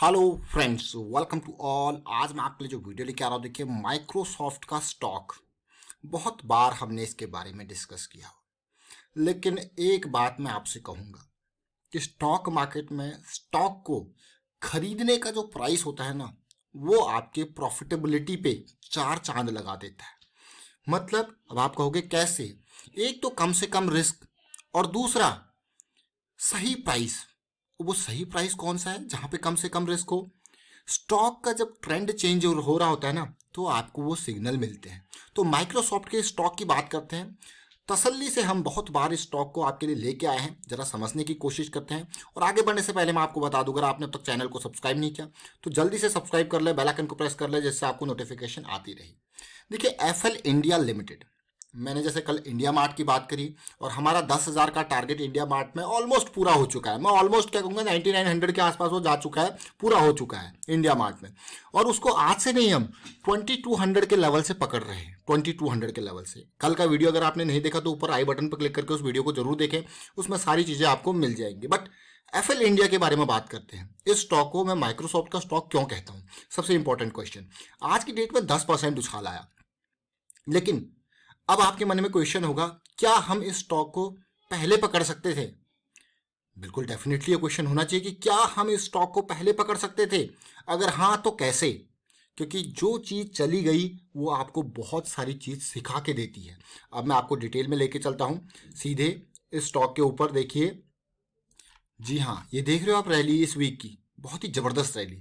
hello friends welcome to all आज मैं आपके लिए जो वीडियो लेके आ रहा हूँ देखिए माइक्रोसॉफ्ट का स्टॉक बहुत बार हमने इसके बारे में डिस्कस किया लेकिन एक बात मैं आपसे कहूँगा कि स्टॉक मार्केट में स्टॉक को खरीदने का जो प्राइस होता है ना वो आपके प्रॉफिटेबिलिटी पे चार चांद लगा देता है मतलब अब आप कहोगे कैसे एक तो कम से कम रिस्क और दूसरा सही प्राइस तो वो सही प्राइस कौन सा है जहाँ पे कम से कम रिस्क हो स्टॉक का जब ट्रेंड चेंज हो रहा होता है ना तो आपको वो सिग्नल मिलते हैं तो माइक्रोसॉफ्ट के स्टॉक की बात करते हैं तसल्ली से हम बहुत बार इस स्टॉक को आपके लिए लेके आए हैं ज़रा समझने की कोशिश करते हैं और आगे बढ़ने से पहले मैं आपको बता दूँ अगर आपने अब तक चैनल को सब्सक्राइब नहीं किया तो जल्दी से सब्सक्राइब कर ले बेल आइकन को प्रेस कर ले जिससे आपको नोटिफिकेशन आती रही देखिए एफ इंडिया लिमिटेड मैंने जैसे कल इंडिया मार्ट की बात करी और हमारा दस हज़ार का टारगेट इंडिया मार्ट में ऑलमोस्ट पूरा हो चुका है मैं ऑलमोस्ट क्या कहूँगा नाइन्टी नाइन हंड्रेड के आसपास वो जा चुका है पूरा हो चुका है इंडिया मार्ट में और उसको आज से नहीं हम ट्वेंटी टू हंड्रेड के लेवल से पकड़ रहे हैं ट्वेंटी टू हंड्रेड के लेवल से कल का वीडियो अगर आपने नहीं देखा तो ऊपर आई बटन पर क्लिक करके उस वीडियो को जरूर देखें उसमें सारी चीज़ें आपको मिल जाएंगी बट एफ एल इंडिया के बारे में बात करते हैं इस स्टॉक को मैं माइक्रोसॉफ्ट का स्टॉक क्यों कहता हूँ सबसे इंपॉर्टेंट क्वेश्चन आज की डेट में दस परसेंट उछाल आया लेकिन अब आपके मन में क्वेश्चन होगा क्या हम इस स्टॉक को पहले पकड़ सकते थे बिल्कुल डेफिनेटली ये क्वेश्चन होना चाहिए कि क्या हम इस स्टॉक को पहले पकड़ सकते थे अगर हाँ तो कैसे क्योंकि जो चीज़ चली गई वो आपको बहुत सारी चीज़ सिखा के देती है अब मैं आपको डिटेल में लेके चलता हूँ सीधे इस स्टॉक के ऊपर देखिए जी हाँ ये देख रहे हो आप रैली इस वीक की बहुत ही ज़बरदस्त रैली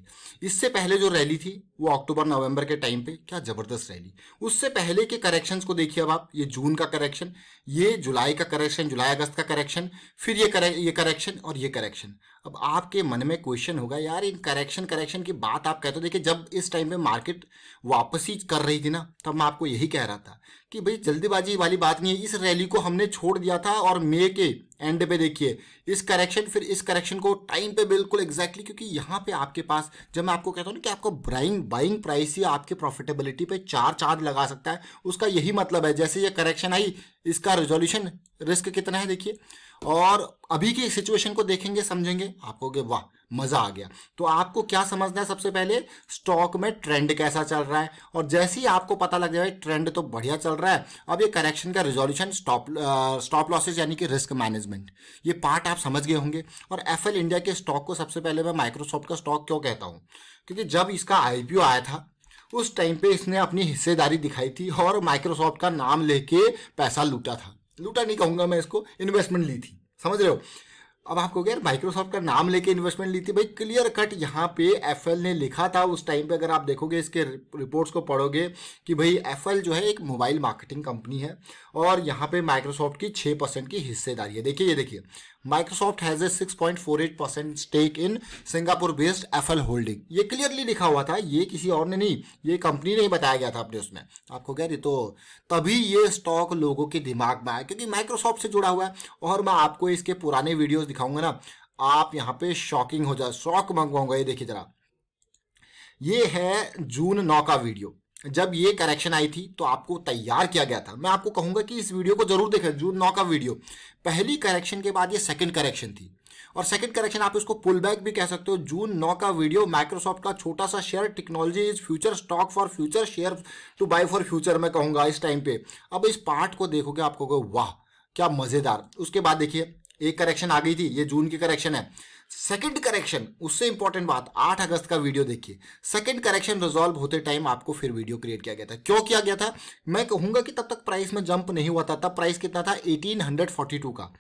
इससे पहले जो रैली थी वो अक्टूबर नवंबर के टाइम पे क्या ज़बरदस्त रैली उससे पहले के करेक्शंस को देखिए अब आप ये जून का करेक्शन ये जुलाई का करेक्शन जुलाई अगस्त का करेक्शन फिर ये करे ये करेक्शन और ये करेक्शन अब आपके मन में क्वेश्चन होगा यार इन करेक्शन करेक्शन की बात आप कहते हो देखिए जब इस टाइम पे मार्केट वापसी कर रही थी ना तब मैं आपको यही कह रहा था कि भाई जल्दीबाजी वाली बात नहीं है इस रैली को हमने छोड़ दिया था और मे के एंड पे देखिए इस करेक्शन फिर इस करेक्शन को टाइम पे बिल्कुल एग्जैक्टली क्योंकि यहाँ पे आपके पास जब मैं आपको कहता हूँ ना कि आपको ब्राइंग बाइंग प्राइस ही आपके प्रॉफिटेबिलिटी पे चार चार्ज लगा सकता है उसका यही मतलब है जैसे ये करेक्शन आई इसका रिजोल्यूशन रिस्क कितना है देखिए और अभी की सिचुएशन को देखेंगे समझेंगे आपको कि वाह मजा आ गया तो आपको क्या समझना है सबसे पहले स्टॉक में ट्रेंड कैसा चल रहा है और जैसे ही आपको पता लग जाए ट्रेंड तो बढ़िया चल रहा है अब ये करेक्शन का रिजोल्यूशन स्टॉप स्टॉप लॉसेज यानी कि रिस्क मैनेजमेंट ये पार्ट आप समझ गए होंगे और एफ इंडिया के स्टॉक को सबसे पहले मैं माइक्रोसॉफ्ट का स्टॉक क्यों कहता हूँ क्योंकि जब इसका आई आया था उस टाइम पे इसने अपनी हिस्सेदारी दिखाई थी और माइक्रोसॉफ्ट का नाम लेके पैसा लूटा था लूटा नहीं कहूंगा मैं इसको इन्वेस्टमेंट ली थी समझ रहे हो अब आपको कहोगे यार माइक्रोसॉफ्ट का नाम लेके इन्वेस्टमेंट ली थी भाई क्लियर कट यहाँ पे एफ ने लिखा था उस टाइम पे अगर आप देखोगे इसके रिपोर्ट्स को पढ़ोगे कि भाई एफ जो है एक मोबाइल मार्केटिंग कंपनी है और यहाँ पे माइक्रोसॉफ्ट की छः परसेंट की हिस्सेदारी है देखिए ये देखिए Microsoft has a 6.48 percent stake in Singapore based FL holding ये क्लियरली लिखा हुआ था ये किसी और ने नहीं ये कंपनी ने ही बताया गया था अपने उसमें आपको कह रही तो तभी ये स्टॉक लोगों के दिमाग में आया क्योंकि माइक्रोसॉफ्ट से जुड़ा हुआ है और मैं आपको इसके पुराने वीडियोज दिखाऊंगा ना आप यहाँ पे शॉकिंग हो जाए शॉक मंगवाऊंगा ये देखिए जरा ये है जून नौ का वीडियो जब ये करेक्शन आई थी तो आपको तैयार किया गया था मैं आपको कहूंगा कि इस वीडियो को जरूर देखें जून नौ का वीडियो पहली करेक्शन के बाद ये सेकंड करेक्शन थी और सेकंड करेक्शन आप इसको पुल बैक भी कह सकते हो जून नौ का वीडियो माइक्रोसॉफ्ट का छोटा सा share technology is future stock for future share to buy for future मैं कहूंगा इस टाइम पे अब इस पार्ट को देखोगे आपको वाह क्या मज़ेदार उसके बाद देखिए एक करेक्शन आ गई थी ये जून की करेक्शन है सेकंड करेक्शन उससे इंपॉर्टेंट बात 8 अगस्त का वीडियो देखिए सेकंड करेक्शन रिजॉल्व होते टाइम आपको फिर वीडियो क्रिएट किया गया था क्यों किया गया था मैं कहूंगा कि तब तक प्राइस में जंप नहीं हुआ था तब प्राइस कितना था 1842 का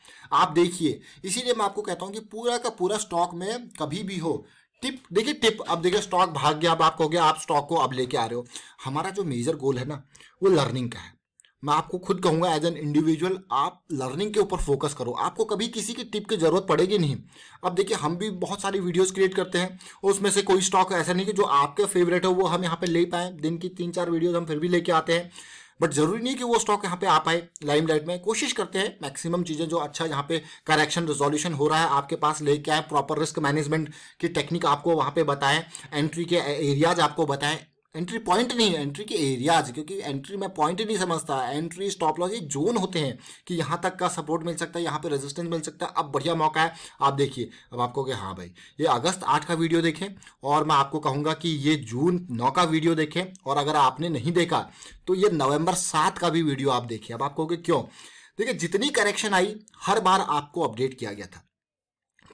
आप देखिए इसीलिए मैं आपको कहता हूं कि पूरा का पूरा स्टॉक में कभी भी हो टिप देखिए टिप अब देखिए स्टॉक भाग गया अब आप कहोगे आप स्टॉक को अब लेके आ रहे हो हमारा जो मेजर गोल है ना वो लर्निंग का है मैं आपको खुद कहूँगा एज एन इंडिविजुअल आप लर्निंग के ऊपर फोकस करो आपको कभी किसी की टिप की ज़रूरत पड़ेगी नहीं अब देखिए हम भी बहुत सारी वीडियोस क्रिएट करते हैं उसमें से कोई स्टॉक ऐसा नहीं कि जो आपके फेवरेट हो वो हम यहाँ पे ले पाए दिन की तीन चार वीडियोज़ हम फिर भी लेके आते हैं बट जरूरी नहीं कि वो स्टॉक यहाँ पे आ पाए लाइम लाइट में कोशिश करते हैं मैक्सिमम चीज़ें जो अच्छा यहाँ पे करेक्शन रिजोल्यूशन हो रहा है आपके पास लेके आए प्रॉपर रिस्क मैनेजमेंट की टेक्निक आपको वहाँ पे बताएं एंट्री के एरियाज आपको बताएं एंट्री पॉइंट नहीं है एंट्री के एरियाज क्योंकि एंट्री मैं पॉइंट नहीं समझता एंट्री स्टॉप लॉस ये जोन होते हैं कि यहाँ तक का सपोर्ट मिल सकता है यहाँ पे रेजिस्टेंस मिल सकता है अब बढ़िया मौका है आप देखिए अब आपको कहे हाँ भाई ये अगस्त आठ का वीडियो देखें और मैं आपको कहूँगा कि ये जून नौ का वीडियो देखें और अगर आपने नहीं देखा तो ये नवम्बर सात का भी वीडियो आप देखिए अब आप कहोगे क्यों देखिए जितनी करेक्शन आई हर बार आपको अपडेट किया गया था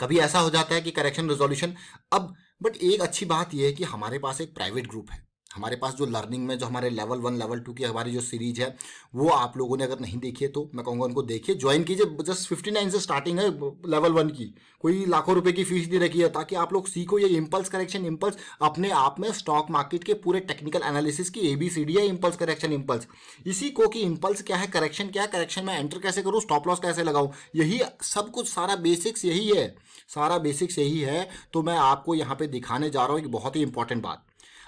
कभी ऐसा हो जाता है कि करेक्शन रेजोल्यूशन अब बट एक अच्छी बात यह है कि हमारे पास एक प्राइवेट ग्रुप है हमारे पास जो लर्निंग में जो हमारे लेवल वन लेवल टू की हमारी जो सीरीज है वो आप लोगों ने अगर नहीं देखी है तो मैं कहूँगा उनको देखिए ज्वाइन कीजिए जस्ट फिफ्टी नाइन से स्टार्टिंग है लेवल वन की कोई लाखों रुपए की फीस नहीं रखी है ताकि आप लोग सीखो ये इम्पल्स करेक्शन इम्पल्स अपने आप में स्टॉक मार्केट के पूरे टेक्निकल एनालिसिस की ए बी सी डी है इम्पल्स करेक्शन इम्पल्स इसी को कि इम्पल्स क्या है करेक्शन क्या है करेक्शन में एंटर कैसे करूँ स्टॉप लॉस कैसे लगाऊँ यही सब कुछ सारा बेसिक्स यही है सारा बेसिक्स यही है तो मैं आपको यहाँ पर दिखाने जा रहा हूँ एक बहुत ही इंपॉर्टेंट बात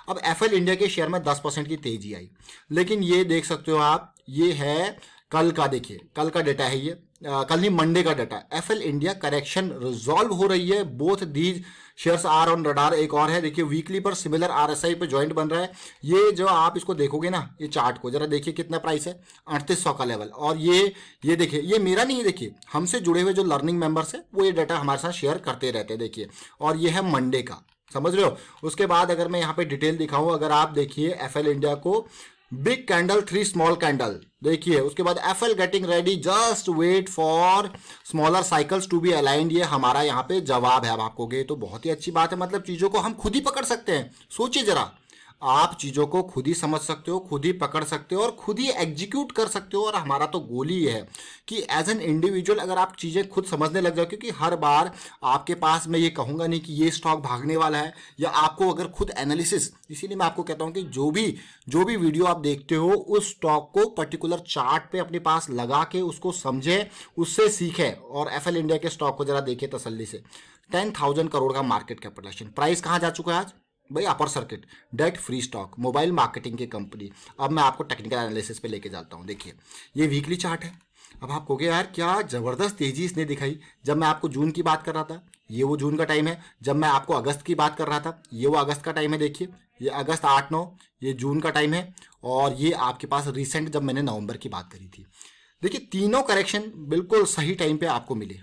अब एफ इंडिया के शेयर में दस परसेंट की तेजी आई लेकिन ये देख सकते हो आप ये है कल का देखिए कल का डेटा है ये आ, कल नहीं मंडे का data F India correction resolve हो रही है both these shares are on radar एक और है देखिए वीकली पर सिमिलर आरएसआई पे ज्वाइंट बन रहा है ये जो आप इसको देखोगे ना ये चार्ट को जरा देखिए कितना प्राइस है अड़तीस का लेवल और ये ये देखिए ये मेरा नहीं है देखिए हमसे जुड़े हुए जो लर्निंग मेंबर्स है वो ये डाटा हमारे साथ शेयर करते रहते हैं देखिए और ये है मंडे का समझ रहे हो उसके बाद अगर मैं यहाँ पे डिटेल दिखाऊं अगर आप देखिए एफ इंडिया को big candle three small candle देखिए उसके बाद F L getting ready just wait for smaller cycles to be aligned ये हमारा यहाँ पे जवाब है अब आपको गे तो बहुत ही अच्छी बात है मतलब चीज़ों को हम खुद ही पकड़ सकते हैं सोचिए जरा आप चीज़ों को खुद ही समझ सकते हो खुद ही पकड़ सकते हो और खुद ही एग्जीक्यूट कर सकते हो और हमारा तो गोल ही है कि एज एन इंडिविजुअल अगर आप चीज़ें खुद समझने लग जाओ क्योंकि हर बार आपके पास मैं ये कहूँगा नहीं कि ये स्टॉक भागने वाला है या आपको अगर खुद एनालिसिस इसीलिए मैं आपको कहता हूँ कि जो भी जो भी वीडियो आप देखते हो उस स्टॉक को पर्टिकुलर चार्ट पे अपने पास लगा के उसको समझें उससे सीखें और एफ इंडिया के स्टॉक को जरा देखें तसली से टेन थाउजेंड करोड़ का मार्केट कैपिटलाइजेशन प्राइस कहाँ जा चुका है आज भाई upper circuit debt free stock mobile marketing की कंपनी अब मैं आपको टेक्निकल एनालिसिस पे लेके जाता हूँ देखिए ये वीकली चार्ट है अब आप कहोगे यार क्या ज़बरदस्त तेज़ी इसने दिखाई जब मैं आपको जून की बात कर रहा था ये वो जून का टाइम है जब मैं आपको अगस्त की बात कर रहा था ये वो अगस्त का टाइम है देखिए ये अगस्त आठ नौ ये जून का टाइम है और ये आपके पास रिसेंट जब मैंने नवंबर की बात करी थी देखिए तीनों करेक्शन बिल्कुल सही टाइम पे आपको मिले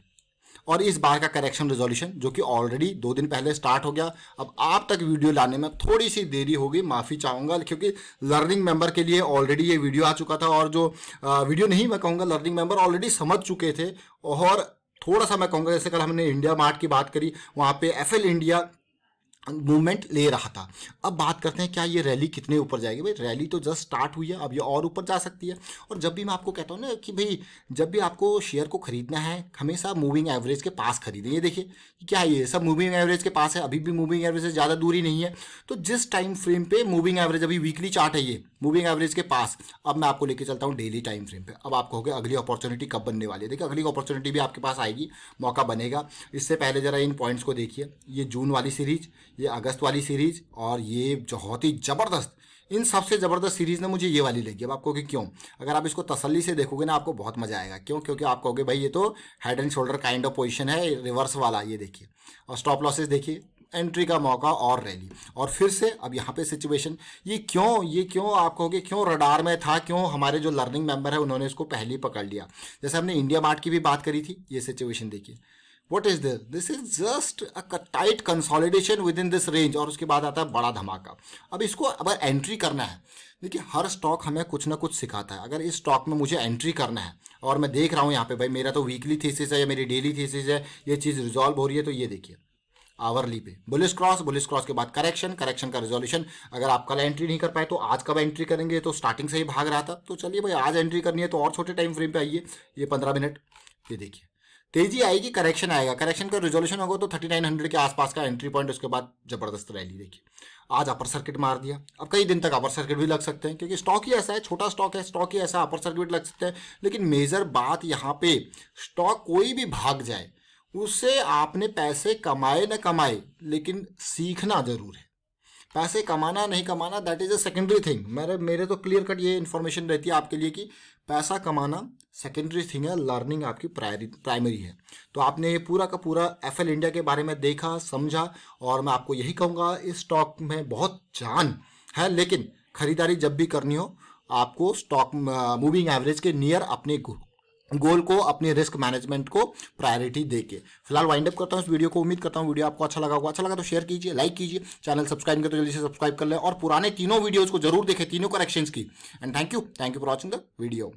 और इस बार का करेक्शन रिजोल्यूशन जो कि ऑलरेडी दो दिन पहले स्टार्ट हो गया अब आप तक वीडियो लाने में थोड़ी सी देरी होगी माफ़ी चाहूंगा क्योंकि लर्निंग मेंबर के लिए ऑलरेडी ये वीडियो आ चुका था और जो वीडियो नहीं मैं कहूंगा लर्निंग मेंबर ऑलरेडी समझ चुके थे और थोड़ा सा मैं कहूँगा जैसे कल हमने इंडिया मार्ट की बात करी वहां पे एफ इंडिया मूवमेंट ले रहा था अब बात करते हैं क्या ये रैली कितने ऊपर जाएगी भाई रैली तो जस्ट स्टार्ट हुई है अब ये और ऊपर जा सकती है और जब भी मैं आपको कहता हूँ ना कि भाई जब भी आपको शेयर को खरीदना है हमेशा मूविंग एवरेज के पास खरीदें ये देखिए क्या ये सब मूविंग एवरेज के पास है अभी भी मूविंग एवरेज से ज़्यादा दूरी नहीं है तो जिस टाइम फ्रेम पर मूविंग एवरेज अभी वीकली चार्ट है ये मूविंग एवरेज के पास अब मैं आपको लेके चलता हूँ डेली टाइम फ्रेम पे अब आपको होगा अगली अपॉर्चुनिटी कब बनने वाली है देखिए अगली अपॉर्चुनिटी भी आपके पास आएगी मौका बनेगा इससे पहले ज़रा इन पॉइंट्स को देखिए ये जून वाली सीरीज ये अगस्त वाली सीरीज और ये बहुत ही ज़बरदस्त इन सबसे ज़बरदस्त सीरीज़ ने मुझे ये वाली लगी अब आपको कि क्यों अगर आप इसको तसल्ली से देखोगे ना आपको बहुत मज़ा आएगा क्यों क्योंकि आप कहोगे भाई ये तो head and shoulder kind of position है रिवर्स वाला ये देखिए और स्टॉप लॉसेज देखिए एंट्री का मौका और रैली और फिर से अब यहाँ पे सिचुएशन ये क्यों ये क्यों आप कहोगे क्यों रडार में था क्यों हमारे जो लर्निंग मेंबर है उन्होंने इसको पहले ही पकड़ लिया जैसे हमने इंडिया मार्ट की भी बात करी थी ये सिचुएशन देखिए what is this this is just a tight consolidation within this range और उसके बाद आता है बड़ा धमाका अब इसको अगर एंट्री करना है देखिए हर स्टॉक हमें कुछ ना कुछ सिखाता है अगर इस स्टॉक में मुझे एंट्री करना है और मैं देख रहा हूँ यहाँ पे भाई मेरा तो वीकली थीसिस है या मेरी डेली थीसिस है ये चीज़ रिजॉल्व हो रही है तो ये देखिए आवरली पे बुलिस क्रॉस बुलिस क्रॉस के बाद करेक्शन करेक्शन का रिजोल्यूशन अगर आप कल एंट्री नहीं कर पाए तो आज कब एंट्री करेंगे तो स्टार्टिंग से ही भाग रहा था तो चलिए भाई आज एंट्री करनी है तो और छोटे टाइम फ्रेम पे आइए ये पंद्रह मिनट ये देखिए तेजी आएगी करेक्शन आएगा करेक्शन का रिजोल्यूशन होगा तो थर्टी नाइन हंड्रेड के आसपास का एंट्री पॉइंट उसके बाद जबरदस्त रैली देखिए आज अपर सर्किट मार दिया अब कई दिन तक अपर सर्किट भी लग सकते हैं क्योंकि स्टॉक ही ऐसा है छोटा स्टॉक है स्टॉक ही ऐसा अपर सर्किट लग सकते हैं लेकिन मेजर बात यहाँ पे स्टॉक कोई भी भाग जाए उससे आपने पैसे कमाए ना कमाए लेकिन सीखना ज़रूर है पैसे कमाना नहीं कमाना that is a secondary thing मेरे मेरे तो क्लियर कट ये इन्फॉर्मेशन रहती है आपके लिए कि पैसा कमाना सेकेंडरी थिंग है लर्निंग आपकी प्रायरी प्राइमरी है तो आपने ये पूरा का पूरा एफ इंडिया के बारे में देखा समझा और मैं आपको यही कहूँगा इस स्टॉक में बहुत जान है लेकिन खरीदारी जब भी करनी हो आपको स्टॉक मूविंग एवरेज के नियर अपने गोल को अपने रिस्क मैनेजमेंट को प्रायोरिटी देके फिलहाल वाइंड अप करता हूँ इस वीडियो को उम्मीद करता हूँ वीडियो आपको अच्छा लगा होगा अच्छा लगा तो शेयर कीजिए लाइक कीजिए चैनल सब्सक्राइब करें तो जल्दी से सब्सक्राइब कर लें और पुराने तीनों वीडियोज को जरूर देखें तीनों करेक्शंस की and thank you thank you for watching the video